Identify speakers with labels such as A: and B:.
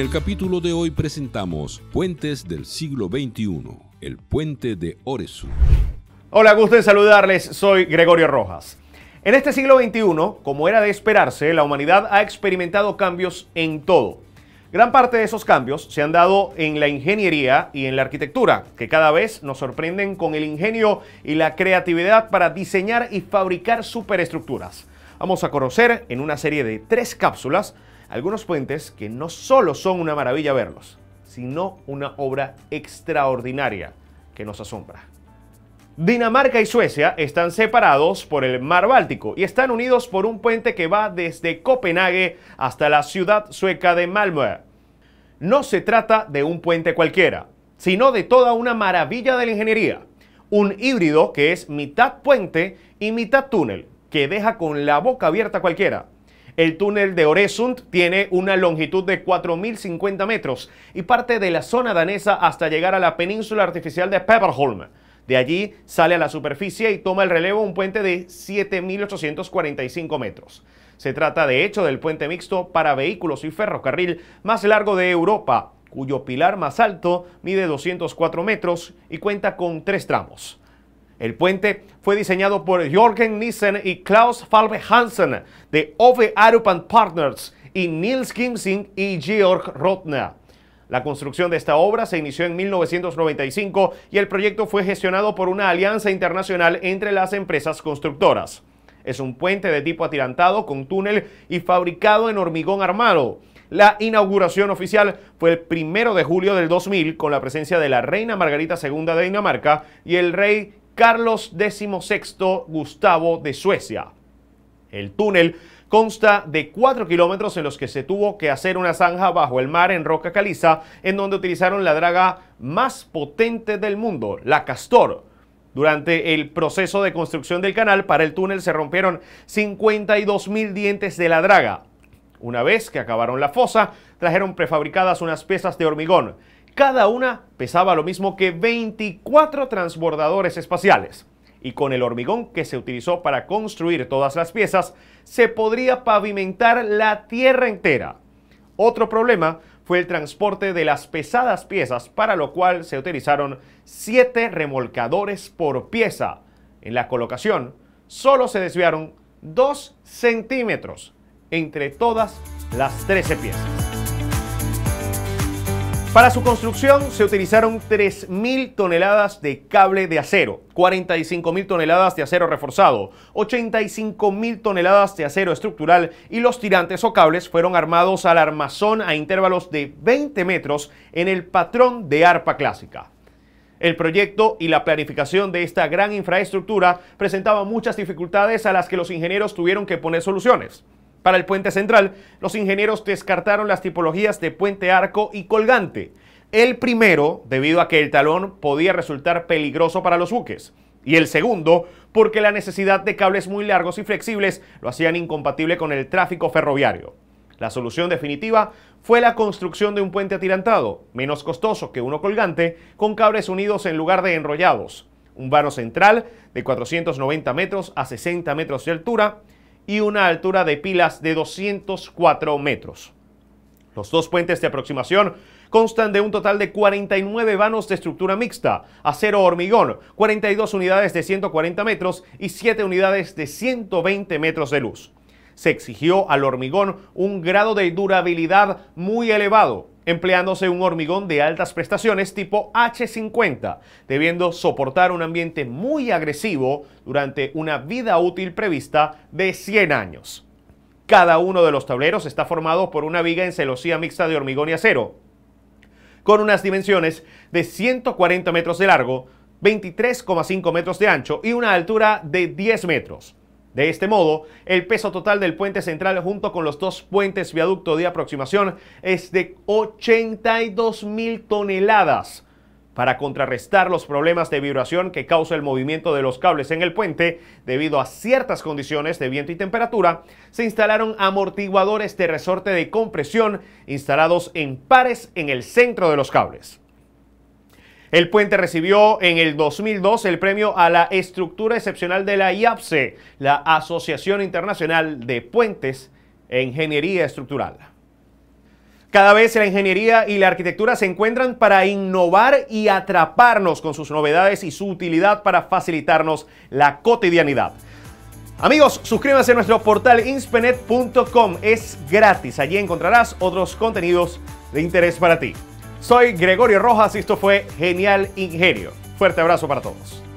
A: el capítulo de hoy presentamos Puentes del siglo XXI, el puente de Oresu. Hola, gusto en saludarles, soy Gregorio Rojas. En este siglo XXI, como era de esperarse, la humanidad ha experimentado cambios en todo. Gran parte de esos cambios se han dado en la ingeniería y en la arquitectura, que cada vez nos sorprenden con el ingenio y la creatividad para diseñar y fabricar superestructuras. Vamos a conocer en una serie de tres cápsulas algunos puentes que no solo son una maravilla verlos, sino una obra extraordinaria que nos asombra. Dinamarca y Suecia están separados por el mar Báltico y están unidos por un puente que va desde Copenhague hasta la ciudad sueca de Malmö. No se trata de un puente cualquiera, sino de toda una maravilla de la ingeniería. Un híbrido que es mitad puente y mitad túnel, que deja con la boca abierta cualquiera. El túnel de Oresund tiene una longitud de 4.050 metros y parte de la zona danesa hasta llegar a la península artificial de Pepperholm. De allí sale a la superficie y toma el relevo un puente de 7.845 metros. Se trata de hecho del puente mixto para vehículos y ferrocarril más largo de Europa, cuyo pilar más alto mide 204 metros y cuenta con tres tramos. El puente fue diseñado por Jorgen Nissen y Klaus Falbe Hansen de Ove Arupan Partners y Niels Kimsing y Georg Rotner. La construcción de esta obra se inició en 1995 y el proyecto fue gestionado por una alianza internacional entre las empresas constructoras. Es un puente de tipo atirantado con túnel y fabricado en hormigón armado. La inauguración oficial fue el primero de julio del 2000 con la presencia de la reina Margarita II de Dinamarca y el rey Carlos XVI Gustavo de Suecia. El túnel consta de 4 kilómetros en los que se tuvo que hacer una zanja bajo el mar en roca caliza, en donde utilizaron la draga más potente del mundo, la Castor. Durante el proceso de construcción del canal para el túnel se rompieron 52 mil dientes de la draga. Una vez que acabaron la fosa, trajeron prefabricadas unas piezas de hormigón. Cada una pesaba lo mismo que 24 transbordadores espaciales. Y con el hormigón que se utilizó para construir todas las piezas, se podría pavimentar la Tierra entera. Otro problema fue el transporte de las pesadas piezas, para lo cual se utilizaron 7 remolcadores por pieza. En la colocación, solo se desviaron 2 centímetros entre todas las 13 piezas. Para su construcción se utilizaron 3.000 toneladas de cable de acero, 45.000 toneladas de acero reforzado, 85.000 toneladas de acero estructural y los tirantes o cables fueron armados al armazón a intervalos de 20 metros en el patrón de arpa clásica. El proyecto y la planificación de esta gran infraestructura presentaba muchas dificultades a las que los ingenieros tuvieron que poner soluciones. Para el puente central, los ingenieros descartaron las tipologías de puente arco y colgante. El primero, debido a que el talón podía resultar peligroso para los buques. Y el segundo, porque la necesidad de cables muy largos y flexibles lo hacían incompatible con el tráfico ferroviario. La solución definitiva fue la construcción de un puente atirantado, menos costoso que uno colgante, con cables unidos en lugar de enrollados. Un vano central de 490 metros a 60 metros de altura, y una altura de pilas de 204 metros. Los dos puentes de aproximación constan de un total de 49 vanos de estructura mixta, acero hormigón, 42 unidades de 140 metros y 7 unidades de 120 metros de luz. Se exigió al hormigón un grado de durabilidad muy elevado, empleándose un hormigón de altas prestaciones tipo H50, debiendo soportar un ambiente muy agresivo durante una vida útil prevista de 100 años. Cada uno de los tableros está formado por una viga en celosía mixta de hormigón y acero, con unas dimensiones de 140 metros de largo, 23,5 metros de ancho y una altura de 10 metros. De este modo, el peso total del puente central junto con los dos puentes viaducto de aproximación es de 82.000 toneladas. Para contrarrestar los problemas de vibración que causa el movimiento de los cables en el puente, debido a ciertas condiciones de viento y temperatura, se instalaron amortiguadores de resorte de compresión instalados en pares en el centro de los cables. El puente recibió en el 2002 el premio a la estructura excepcional de la IAPSE, la Asociación Internacional de Puentes e Ingeniería Estructural. Cada vez la ingeniería y la arquitectura se encuentran para innovar y atraparnos con sus novedades y su utilidad para facilitarnos la cotidianidad. Amigos, suscríbanse a nuestro portal inspenet.com, es gratis, allí encontrarás otros contenidos de interés para ti. Soy Gregorio Rojas y esto fue Genial Ingenio. Fuerte abrazo para todos.